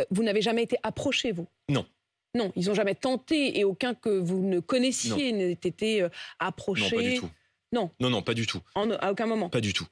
Euh, vous n'avez jamais été approché, vous Non. Non, ils n'ont jamais tenté et aucun que vous ne connaissiez n'ait été euh, approché. Non, pas du tout. Non. Non, non, pas du tout. à aucun moment. Pas du tout.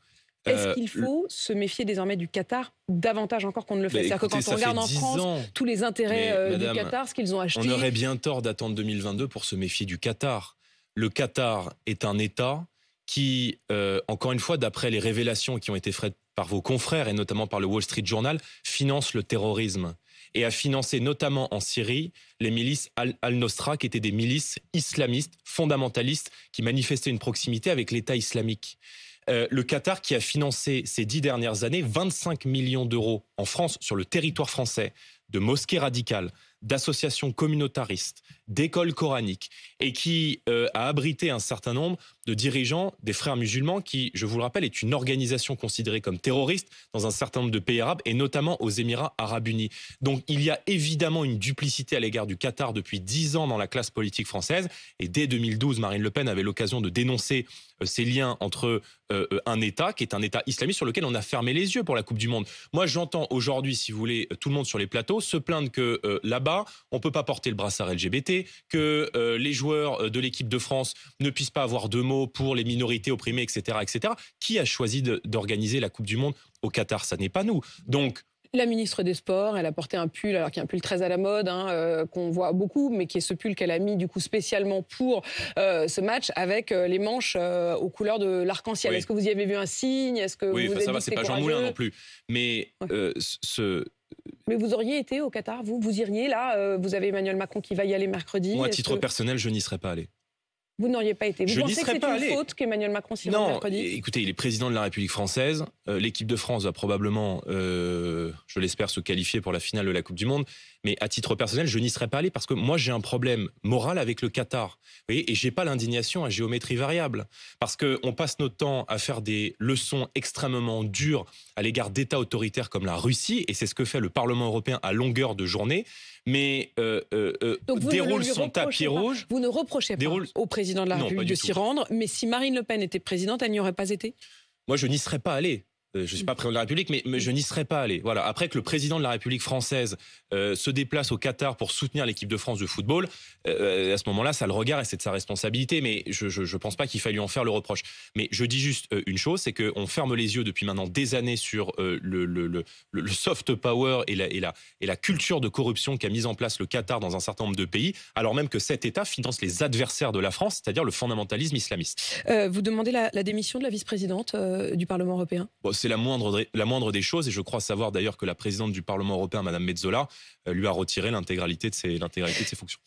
Est-ce euh, qu'il faut se méfier désormais du Qatar davantage encore qu'on ne le fait cest à que quand on regarde en France tous les intérêts du Qatar, ce qu'ils ont acheté. On aurait bien tort d'attendre 2022 pour se méfier du Qatar. Le Qatar est un État qui, encore une fois, d'après les révélations qui ont été faites par vos confrères et notamment par le Wall Street Journal, finance le terrorisme et a financé notamment en Syrie les milices al-Nosra, qui étaient des milices islamistes, fondamentalistes, qui manifestaient une proximité avec l'État islamique. Euh, le Qatar qui a financé ces dix dernières années 25 millions d'euros en France, sur le territoire français, de mosquées radicales, d'associations communautaristes, d'écoles coraniques, et qui euh, a abrité un certain nombre de dirigeants des frères musulmans qui, je vous le rappelle, est une organisation considérée comme terroriste dans un certain nombre de pays arabes et notamment aux Émirats arabes unis. Donc il y a évidemment une duplicité à l'égard du Qatar depuis dix ans dans la classe politique française et dès 2012, Marine Le Pen avait l'occasion de dénoncer euh, ces liens entre euh, euh, un État qui est un État islamiste sur lequel on a fermé les yeux pour la Coupe du Monde. Moi, j'entends aujourd'hui, si vous voulez, tout le monde sur les plateaux se plaindre que là-bas, on peut pas porter le brassard LGBT, que les joueurs de l'équipe de France ne puissent pas avoir deux mots pour les minorités opprimées, etc. etc. Qui a choisi d'organiser la Coupe du Monde au Qatar Ça n'est pas nous. Donc, la ministre des Sports, elle a porté un pull, alors qu'il y a un pull très à la mode, hein, euh, qu'on voit beaucoup, mais qui est ce pull qu'elle a mis du coup spécialement pour euh, ce match, avec euh, les manches aux couleurs de l'arc-en-ciel. Est-ce que vous y avez vu un signe Est-ce que oui, ça va, c'est pas Jean Moulin non plus. Mais ce mais vous auriez été au Qatar, vous, vous iriez là. vous avez Emmanuel Macron qui va y aller mercredi. Moi, à titre personnel, je n'y serais pas allé vous n'auriez pas été. Vous je pensez que c'est une faute qu'Emmanuel Macron s'y Non, mercredi écoutez, il est président de la République française. Euh, l'équipe de France va probablement, euh, je l'espère, se qualifier pour la finale de la Coupe du Monde. Mais à titre personnel, je n'y serais pas allé parce que moi, j'ai un problème moral avec le Qatar. Vous voyez, et j'ai pas l'indignation à géométrie variable. Parce qu'on passe notre temps à faire des leçons extrêmement dures à l'égard d'États autoritaires comme la Russie. Et c'est ce que fait le Parlement européen à longueur de journée. Mais euh, euh déroule son tapis rouge. Vous ne reprochez pas au président de la non, de s'y rendre. Mais si Marine Le Pen était présidente, elle n'y aurait pas été Moi, je n'y serais pas allé. Euh, je ne suis mm. pas président de la République, mais, je mm. n'y serais pas allé. Voilà. Après que le président de la République française euh, se déplace au Qatar pour soutenir l'équipe de France de football, euh, à ce moment-là, ça le regarde et c'est de sa responsabilité. Mais je ne pense pas qu'il faille lui en faire le reproche. Mais je dis juste une chose, c'est qu'on ferme les yeux depuis maintenant des années sur le, soft power et la, et, et la culture de corruption qu'a mise en place le Qatar dans un certain nombre de pays, alors même que cet État finance les adversaires de la France, c'est-à-dire le fondamentalisme islamiste. vous demandez la, démission de la vice-présidente du Parlement européen c'est la moindre, des choses. Et je crois savoir d'ailleurs que la présidente du Parlement européen, Madame Metzola, euh, lui a retiré l'intégralité de ses fonctions.